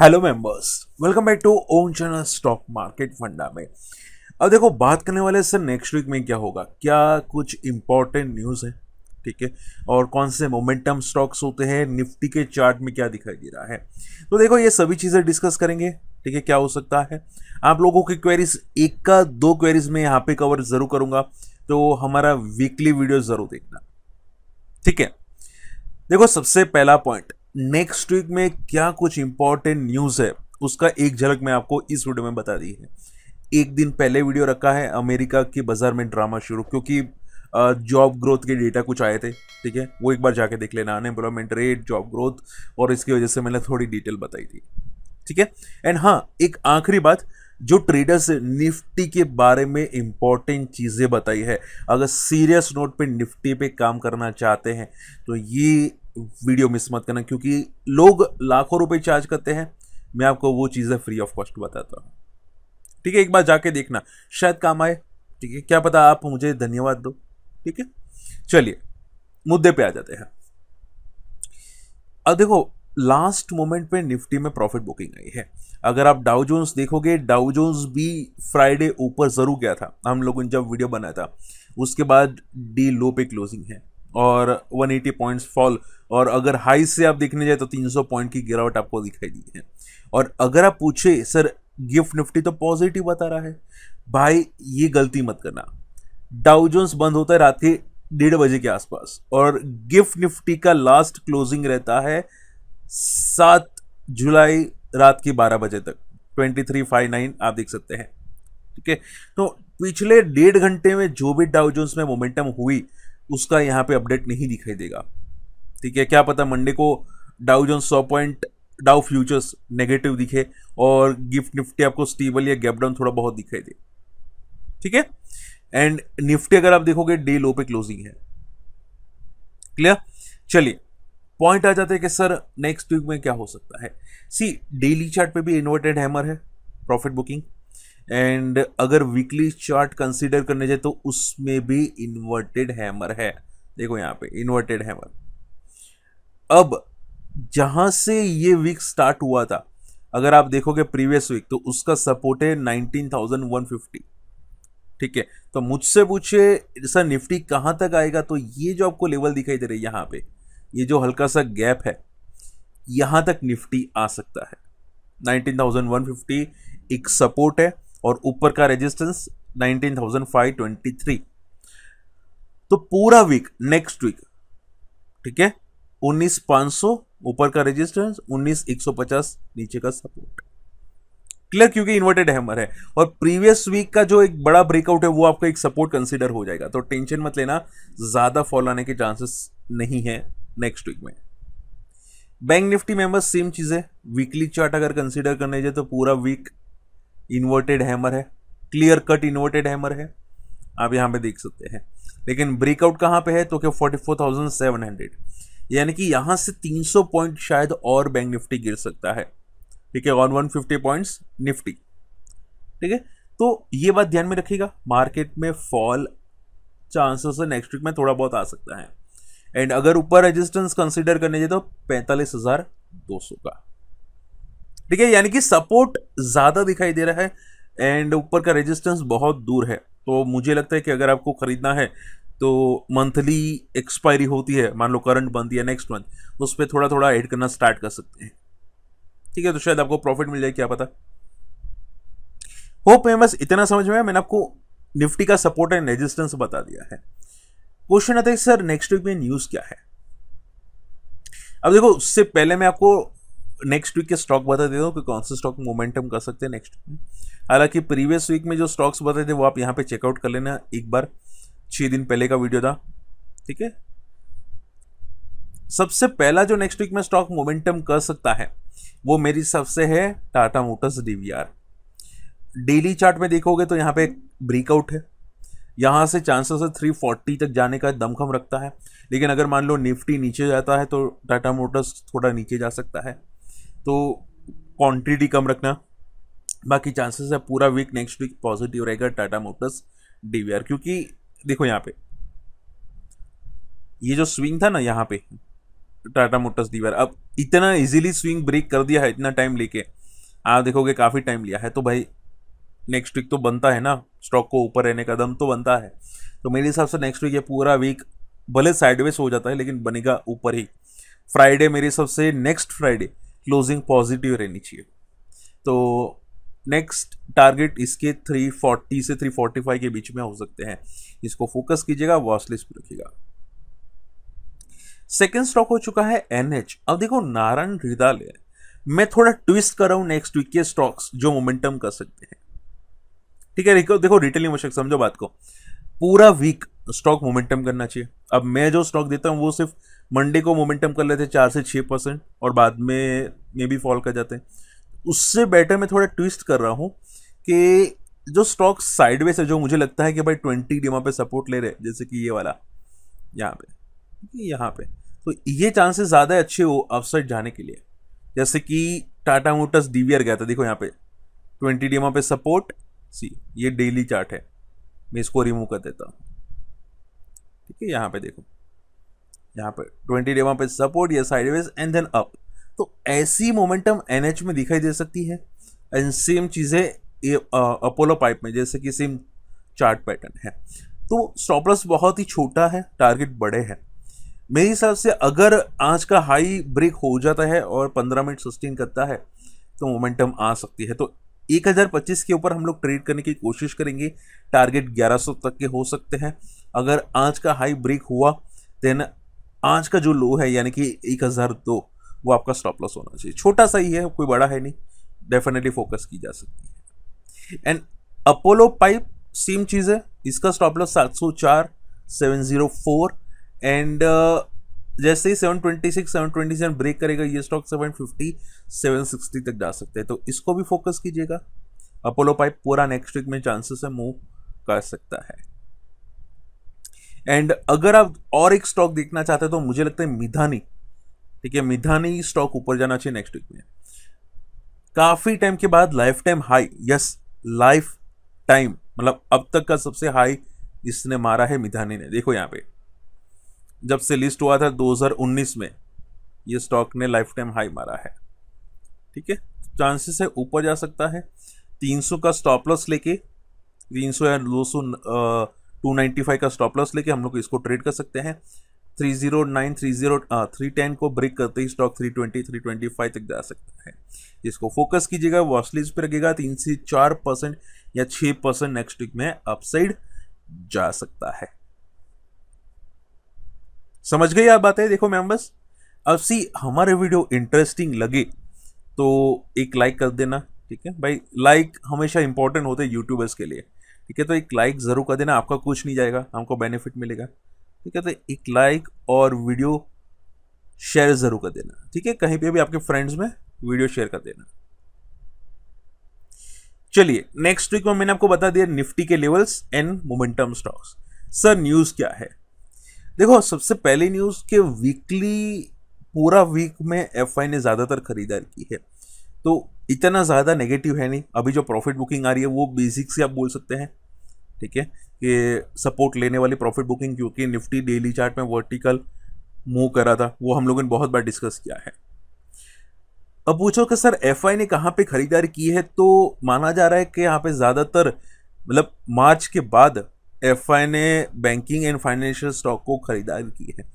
hello members welcome back to own channel stock market funda में अब देखो बात करने वाले सर नेक्स्ट वीक में क्या होगा क्या कुछ इंपॉर्टेंट न्यूज़ है ठीक है और कौन से मोमेंटम स्टॉक्स होते हैं निफ्टी के चार्ट में क्या दिखाई दे रहा है तो देखो ये सभी चीज़ें डिस्कस करेंगे ठीक है क्या हो सकता है आप लोगों की क्वेरीज एक का दो क्वेरीज में यहाँ पे कवर ज़रूर करूंगा तो हमारा वीकली वीडियो ज़रूर देखना ठीक है देखो सबसे पहला पॉइंट नेक्स्ट वीक में क्या कुछ इंपॉर्टेंट न्यूज़ है उसका एक झलक मैं आपको इस वीडियो में बता दी है एक दिन पहले वीडियो रखा है अमेरिका के बाज़ार में ड्रामा शुरू क्योंकि जॉब ग्रोथ के डेटा कुछ आए थे ठीक है वो एक बार जाके देख लेना अनएम्प्लॉयमेंट रेट जॉब ग्रोथ और इसकी वजह से मैंने थोड़ी डिटेल बताई थी ठीक है एंड हाँ एक आखिरी बात जो ट्रेडर्स निफ्टी के बारे में इंपॉर्टेंट चीज़ें बताई है अगर सीरियस नोट पे निफ्टी पे काम करना चाहते हैं तो ये वीडियो मिस मत करना क्योंकि लोग लाखों रुपए चार्ज करते हैं मैं आपको वो चीज़ें फ्री ऑफ कॉस्ट बताता हूँ ठीक है एक बार जाके देखना शायद काम आए ठीक है क्या पता आप मुझे धन्यवाद दो ठीक है चलिए मुद्दे पे आ जाते हैं अब देखो लास्ट मोमेंट पे निफ्टी में प्रॉफिट बुकिंग आई है अगर आप डाउ जोन्स देखोगे डाउ जोन्स भी फ्राइडे ऊपर ज़रूर गया था हम लोगों ने जब वीडियो बनाया था उसके बाद डी लो पे क्लोजिंग है और 180 पॉइंट्स फॉल और अगर हाई से आप देखने जाए तो 300 पॉइंट की गिरावट आपको दिखाई दी है और अगर आप पूछे सर गिफ्ट निफ्टी तो पॉजिटिव बता रहा है भाई ये गलती मत करना डाउजोन्स बंद होता है रात के डेढ़ बजे के आसपास और गिफ्ट निफ्टी का लास्ट क्लोजिंग रहता है सात जुलाई रात के बारह बजे तक ट्वेंटी थ्री फाइव नाइन आप देख सकते हैं ठीक है तो पिछले डेढ़ घंटे में जो भी डाउजोन्स में मोमेंटम हुई उसका यहाँ पे अपडेट नहीं दिखाई देगा ठीक है क्या पता मंडे को डाउ जोन सौ पॉइंट डाउ फ्यूचर्स नेगेटिव दिखे और गिफ्ट निफ्टी आपको स्टेबल या गैप डाउन थोड़ा बहुत दिखाई दे ठीक है एंड निफ्टी अगर आप देखोगे डे लो पे क्लोजिंग है क्लियर चलिए पॉइंट आ जाते हैं कि सर नेक्स्ट वीक में क्या हो सकता है सी डेली चार्ट पे भी इन्वर्टेड हैमर है प्रॉफिट बुकिंग एंड अगर वीकली चार्ट कंसीडर करने जाए तो उसमें भी इन्वर्टेड हैमर है देखो यहाँ पे इन्वर्टेड हैमर अब जहां से ये वीक स्टार्ट हुआ था अगर आप देखोगे प्रीवियस वीक तो उसका सपोर्ट है 19,150 ठीक है तो मुझसे पूछे सर निफ्टी कहाँ तक आएगा तो ये जो आपको लेवल दिखाई दे रही है यहां पे ये जो हल्का सा गैप है यहां तक निफ्टी आ सकता है 19,150 एक सपोर्ट है और ऊपर का रेजिस्टेंस 19,523 तो पूरा वीक नेक्स्ट वीक ठीक है उन्नीस सौ ऊपर का रेजिस्टेंस उन्नीस एक सौ पचास नीचे का सपोर्ट क्लियर क्योंकि इन्वर्टेड हैमर है और प्रीवियस वीक का जो एक बड़ा ब्रेकआउट है वो आपका एक सपोर्ट कंसिडर हो जाएगा तो टेंशन मत लेना ज़्यादा फॉल आने के चांसेस नहीं है नेक्स्ट वीक में बैंक निफ्टी में सेम चीज़ है वीकली चार्ट अगर कंसिडर करने जाए तो पूरा वीक इन्वर्टेड हैमर है क्लियर कट इन्वर्टेड हैमर है आप यहाँ पे देख सकते हैं लेकिन ब्रेकआउट कहाँ पे है तो क्या forty four thousand seven hundred यानी कि यहाँ से तीन सौ पॉइंट शायद और बैंक निफ्टी गिर सकता है ठीक है on one fifty points Nifty ठीक है तो ये बात ध्यान में रखिएगा मार्केट में फॉल चांसेस नेक्स्ट वीक में थोड़ा बहुत आ सकता है एंड अगर ऊपर रेजिस्टेंस कंसिडर करने जाए तो पैंतालीस हज़ार दो सौ का ठीक है यानी कि सपोर्ट ज़्यादा दिखाई दे रहा है एंड ऊपर का रेजिस्टेंस बहुत दूर है तो मुझे लगता है कि अगर आपको ख़रीदना है तो मंथली एक्सपायरी होती है मान लो करंट बनती है नेक्स्ट मंथ उस पर थोड़ा थोड़ा ऐड करना स्टार्ट कर सकते हैं ठीक है तो शायद आपको प्रॉफिट मिल जाए क्या पता होप मैं बस इतना समझ में मैंने आपको निफ्टी का सपोर्ट एंड रेजिस्टेंस बता दिया है क्वेश्चन आता है सर नेक्स्ट वीक में न्यूज़ क्या है अब देखो उससे पहले मैं आपको नेक्स्ट वीक के स्टॉक बता दे दो कि कौन से स्टॉक मोमेंटम कर सकते हैं नेक्स्ट वीक में हालांकि प्रीवियस वीक में जो स्टॉक्स बताए थे वो आप यहाँ पे चेकआउट कर लेना एक बार छः दिन पहले का वीडियो था ठीक है सबसे पहला जो नेक्स्ट वीक में स्टॉक मोमेंटम कर सकता है वो मेरी सबसे है Tata Motors DVR daily chart में देखोगे तो यहाँ पे एक ब्रेकआउट है यहाँ से चांसेस है थ्री फोर्टी तक जाने का दमखम रखता है लेकिन अगर मान लो निफ्टी नीचे जाता है तो टाटा मोटर्स थोड़ा नीचे जा सकता है तो क्वान्टिटी कम रखना बाकी चांसेस है पूरा वीक नेक्स्ट वीक पॉजिटिव रहेगा टाटा मोटर्स डी क्योंकि देखो यहाँ पे ये जो स्विंग था ना यहाँ पे टाटा मोटर्स डीवीआर अब इतना इजीली स्विंग ब्रेक कर दिया है इतना टाइम लेके आप देखोगे काफ़ी टाइम लिया है तो भाई नेक्स्ट वीक तो बनता है ना स्टॉक को ऊपर रहने का दम तो बनता है तो मेरे हिसाब से नेक्स्ट वीक ये पूरा वीक भले साइडवेज हो जाता है लेकिन बनेगा ऊपर ही फ्राइडे मेरे हिसाब से नेक्स्ट फ्राइडे क्लोजिंग पॉजिटिव रहनी चाहिए तो नेक्स्ट टारगेट इसके 340 से 345 के बीच में हो सकते हैं इसको फोकस कीजिएगा वॉच रखिएगा सेकेंड स्टॉक हो चुका है एनएच अब देखो नारायण हृदय मैं थोड़ा ट्विस्ट कर रहा हूं नेक्स्ट वीक के स्टॉक्स जो मोमेंटम कर सकते हैं ठीक है देखो रिटेल इमोशन समझो बात को पूरा वीक स्टॉक मोमेंटम करना चाहिए अब मैं जो स्टॉक देता हूं वो सिर्फ मंडे को मोमेंटम कर लेते हैं चार से छः परसेंट और बाद में मे भी फॉल कर जाते हैं उससे बेटर मैं थोड़ा ट्विस्ट कर रहा हूँ कि जो स्टॉक साइडवेज है जो मुझे लगता है कि भाई ट्वेंटी डी पे सपोर्ट ले रहे हैं जैसे कि ये वाला यहाँ पे यहाँ पे तो ये चांसेस ज़्यादा अच्छे हो अपसाइड जाने के लिए जैसे कि टाटा मोटर्स डी गया था देखो यहाँ पे ट्वेंटी डी पे सपोर्ट सी ये डेली चार्ट है मैं इसको रिमूव कर देता हूँ ठीक है यहाँ पे देखो यहाँ पे ट्वेंटी डे वहाँ पे सपोर्ट या साइडवेज एंड देन अप तो ऐसी मोमेंटम एन में दिखाई दे सकती है एंड सेम चीज़ें ये अपोलो पाइप में जैसे कि सेम चार्ट पैटर्न है तो स्टॉपलस बहुत ही छोटा है टारगेट बड़े हैं मेरे हिसाब से अगर आज का हाई ब्रेक हो जाता है और पंद्रह मिनट सस्टेन करता है तो मोमेंटम आ सकती है तो एक हज़ार पच्चीस के ऊपर हम लोग ट्रेड करने की कोशिश करेंगे टारगेट ग्यारह सौ तक के हो सकते हैं अगर आज का हाई ब्रेक हुआ देन आज का जो लो है यानी कि एक हज़ार दो वो आपका स्टॉप लॉस होना चाहिए छोटा सा ही है कोई बड़ा है नहीं डेफिनेटली फोकस की जा सकती है एंड अपोलो पाइप सेम चीज़ है इसका स्टॉप लॉस सात सौ चार सेवन ज़ीरो फोर एंड जैसे ही seven twenty six seven twenty seven break करेगा ये stock seven fifty seven sixty तक जा सकते हैं तो इसको भी फोकस कीजिएगा अपोलो पाइप पूरा नेक्स्ट वीक में चांसेस है मूव कर सकता है एंड अगर आप और एक स्टॉक देखना चाहते हो तो मुझे लगता है मिधानी ठीक है मिधानी स्टॉक ऊपर जाना चाहिए नेक्स्ट वीक में काफ़ी टाइम के बाद life time high yes life time मतलब अब तक का सबसे हाई इसने मारा है मिधानी ने देखो यहाँ पे जब से लिस्ट हुआ था 2019 में ये स्टॉक ने लाइफ टाइम हाई मारा है ठीक है चांसेस है ऊपर जा सकता है 300 का स्टॉप लॉस लेके 300 या दो 295 का स्टॉप लॉस लेके हम लोग इसको ट्रेड कर सकते हैं 309, 30, आ, 310 को ब्रेक करते ही स्टॉक 320, 325 तक जा सकता है इसको फोकस कीजिएगा वॉशलिस्ट पर रखेगा तीन से चार परसेंट या छः परसेंट नेक्स्ट वीक में अपसाइड जा सकता है समझ गई आप बातें देखो मैम बस अब सी हमारे वीडियो इंटरेस्टिंग लगे तो एक लाइक कर देना ठीक है भाई लाइक हमेशा इंपॉर्टेंट होते हैं यूट्यूबर्स के लिए ठीक है तो एक लाइक ज़रूर कर देना आपका कुछ नहीं जाएगा हमको बेनिफिट मिलेगा ठीक है तो एक लाइक और वीडियो शेयर ज़रूर कर देना ठीक है कहीं पे भी आपके फ्रेंड्स में वीडियो शेयर कर देना चलिए नेक्स्ट वीक में मैंने आपको बता दिया निफ्टी के levels and momentum stocks sir news क्या है देखो सबसे पहली न्यूज़ के वीकली पूरा वीक में एफ ने ज़्यादातर खरीदारी की है तो इतना ज़्यादा नेगेटिव है नहीं अभी जो प्रॉफिट बुकिंग आ रही है वो बेसिक से आप बोल सकते हैं ठीक है कि सपोर्ट लेने वाली प्रॉफिट बुकिंग क्योंकि निफ्टी डेली चार्ट में वर्टिकल मूव करा था वो हम लोगों ने बहुत बार डिस्कस किया है अब पूछो कि सर एफ ने कहाँ पे खरीदारी की है तो माना जा रहा है कि यहाँ पे ज़्यादातर मतलब मार्च के बाद एफ ने बैंकिंग एंड फाइनेंशियल स्टॉक को खरीदारी की है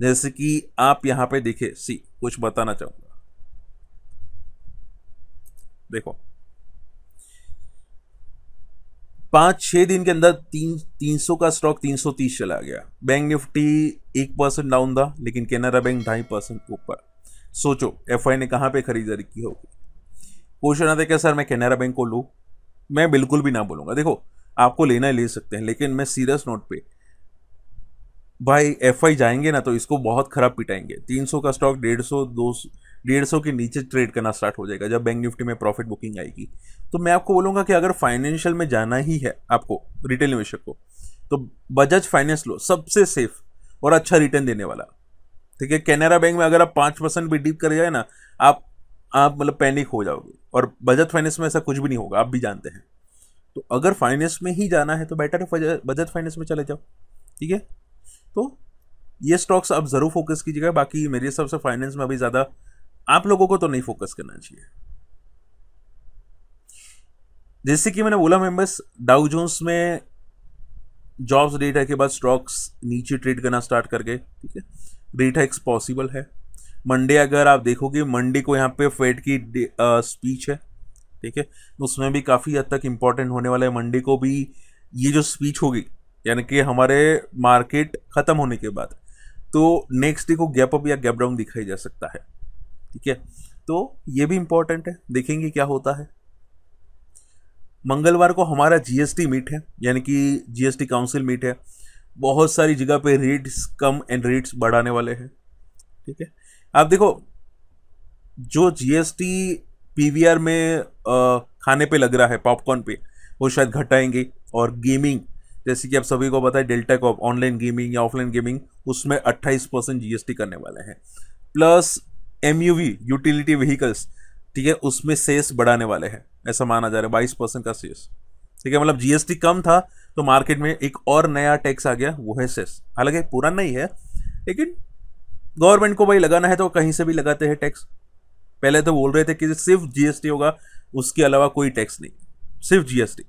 जैसे कि आप यहाँ पे देखे सी कुछ बताना चाहूँगा देखो पांच छह दिन के अंदर तीन तीन सौ का स्टॉक तीन सौ तीस चला गया बैंक निफ्टी एक परसेंट डाउन था लेकिन केनरा बैंक ढाई परसेंट ऊपर सोचो एफ ने कहां पे खरीदारी की होगी क्वेश्चन आता क्या सर मैं केनरा बैंक को लू मैं बिल्कुल भी ना बोलूंगा देखो आपको लेना ही ले सकते हैं लेकिन मैं सीरियस नोट पे भाई एफ जाएंगे ना तो इसको बहुत खराब पिटाएंगे तीन का स्टॉक डेढ़ सौ डेढ़ सौ के नीचे ट्रेड करना स्टार्ट हो जाएगा जब बैंक निफ्टी में प्रॉफिट बुकिंग आएगी तो मैं आपको बोलूँगा कि अगर फाइनेंशियल में जाना ही है आपको रिटेल निवेशक को तो बजाज फाइनेंस लो सबसे सेफ और अच्छा रिटर्न देने वाला ठीक है कैनरा बैंक में अगर आप पाँच परसेंट भी डीप कर जाए ना आप आप मतलब पैनिक हो जाओगे और बजट फाइनेंस में ऐसा कुछ भी नहीं होगा आप भी जानते हैं तो अगर फाइनेंस में ही जाना है तो बेटर है बजट फाइनेंस में चले जाओ ठीक है तो ये स्टॉक्स आप ज़रूर फोकस कीजिएगा बाकी मेरे हिसाब से फाइनेंस में अभी ज़्यादा आप लोगों को तो नहीं फोकस करना चाहिए जैसे कि मैंने बोला मेंबर्स डाउ जोन्स में जॉब्स रेट है के बाद स्टॉक्स नीचे ट्रेड करना स्टार्ट कर गए ठीक है रेट हाइक्स पॉसिबल है मंडे अगर आप देखोगे मंडे को यहाँ पे फेड की आ, uh, स्पीच है ठीक है उसमें भी काफ़ी हद तक इम्पॉर्टेंट होने वाला है मंडे को भी ये जो स्पीच होगी यानी कि हमारे मार्केट ख़त्म होने के बाद तो नेक्स्ट डे को गैप अप या गैप डाउन दिखाई जा सकता है ठीक है तो ये भी इंपॉर्टेंट है देखेंगे क्या होता है मंगलवार को हमारा जीएसटी मीट है यानी कि जीएसटी काउंसिल मीट है बहुत सारी जगह पे रेट्स कम एंड रेट्स बढ़ाने वाले हैं ठीक है आप देखो जो जीएसटी पीवीआर में आ, खाने पे लग रहा है पॉपकॉर्न पे वो शायद घटाएंगे और गेमिंग जैसे कि आप सभी को पता है डेल्टा कॉप ऑनलाइन गेमिंग या ऑफलाइन गेमिंग उसमें 28 परसेंट जीएसटी करने वाले हैं प्लस एम यूटिलिटी व्हीकल्स ठीक है उसमें सेस बढ़ाने वाले हैं ऐसा माना जा रहा है बाईस परसेंट का सेस ठीक है मतलब जीएसटी कम था तो मार्केट में एक और नया टैक्स आ गया वो है सेस हालांकि पूरा नहीं है लेकिन गवर्नमेंट को भाई लगाना है तो कहीं से भी लगाते हैं टैक्स पहले तो बोल रहे थे कि सिर्फ जीएसटी होगा उसके अलावा कोई टैक्स नहीं सिर्फ जीएसटी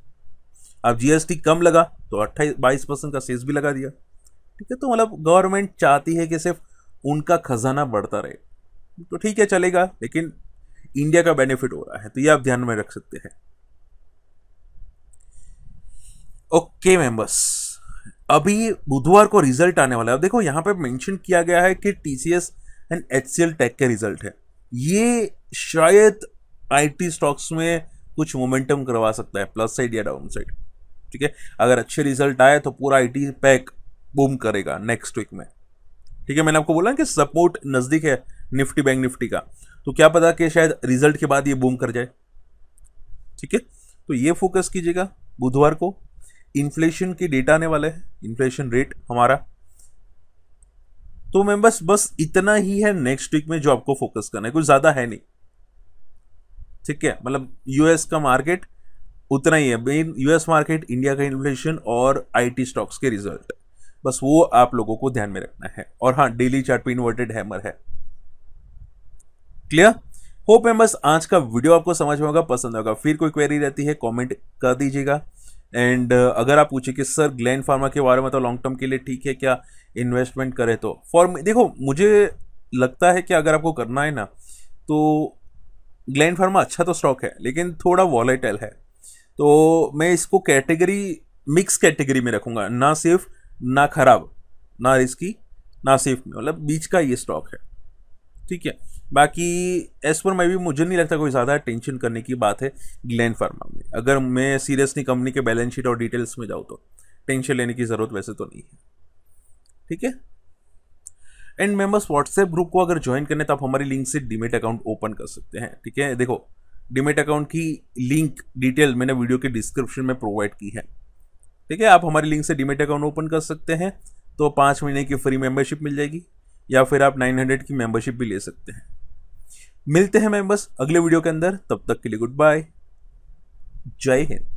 अब जीएसटी कम लगा तो अट्ठाईस बाईस परसेंट का सेस भी लगा दिया ठीक है तो मतलब गवर्नमेंट चाहती है कि सिर्फ उनका खजाना बढ़ता रहे तो ठीक है चलेगा लेकिन इंडिया का बेनिफिट हो रहा है तो ये आप ध्यान में रख सकते हैं ओके मेंबर्स अभी बुधवार को रिजल्ट आने वाला है अब देखो यहां पे मेंशन किया गया है कि TCS and H C L tech के रिजल्ट है ये शायद आईटी स्टॉक्स में कुछ मोमेंटम करवा सकता है प्लस साइड या डाउन साइड ठीक है अगर अच्छे रिजल्ट आए तो पूरा आईटी पैक बूम करेगा नेक्स्ट वीक में ठीक है मैंने आपको बोला कि सपोर्ट नज़दीक है निफ्टी बैंक निफ्टी का तो क्या पता कि शायद रिजल्ट के बाद ये बूम कर जाए ठीक है तो ये फोकस कीजिएगा बुधवार को इन्फ्लेशन के डेटा आने वाला है इन्फ्लेशन रेट हमारा तो मैं बस बस इतना ही है नेक्स्ट वीक में जो आपको फोकस करना है कुछ ज़्यादा है नहीं ठीक है मतलब यूएस का मार्केट उतना ही है मेन यूएस मार्केट इंडिया का इन्फ्लेशन और आईटी स्टॉक्स के रिजल्ट बस वो आप लोगों को ध्यान में रखना है और हाँ डेली चार्ट पे इन्वर्टेड हैमर है क्लियर होप है बस आज का वीडियो आपको समझ में होगा पसंद होगा फिर कोई क्वेरी रहती है कमेंट कर दीजिएगा एंड uh, अगर आप पूछे कि सर ग्लैंड फार्मा के बारे में तो लॉन्ग टर्म के लिए ठीक है क्या इन्वेस्टमेंट करें तो फॉर देखो मुझे लगता है कि अगर आपको करना है ना तो ग्लैंड फार्मा अच्छा तो स्टॉक है लेकिन थोड़ा वॉलेटाइल है तो मैं इसको कैटेगरी मिक्स कैटेगरी में रखूँगा ना सिर्फ ना खराब ना रिस्की ना सिर्फ मतलब बीच का ये स्टॉक है ठीक है बाकी एज पर मैं भी मुझे नहीं लगता कोई ज़्यादा टेंशन करने की बात है ग्लैन फार्मा में अगर मैं सीरियसली कंपनी के बैलेंस शीट और डिटेल्स में जाऊँ तो टेंशन लेने की ज़रूरत वैसे तो नहीं है ठीक है एंड मेंबर्स व्हाट्सएप ग्रुप को अगर ज्वाइन करने तो आप हमारी लिंक से डिमेट अकाउंट ओपन कर सकते हैं ठीक है देखो डिमेट अकाउंट की लिंक डिटेल मैंने वीडियो के डिस्क्रिप्शन में प्रोवाइड की है ठीक है आप हमारी लिंक से डिमेट अकाउंट ओपन कर सकते हैं तो पाँच महीने की फ्री मेंबरशिप मिल जाएगी या फिर आप नाइन हंड्रेड की मेंबरशिप भी ले सकते हैं मिलते हैं मेंबर्स अगले वीडियो के अंदर तब तक के लिए गुड बाय जय हिंद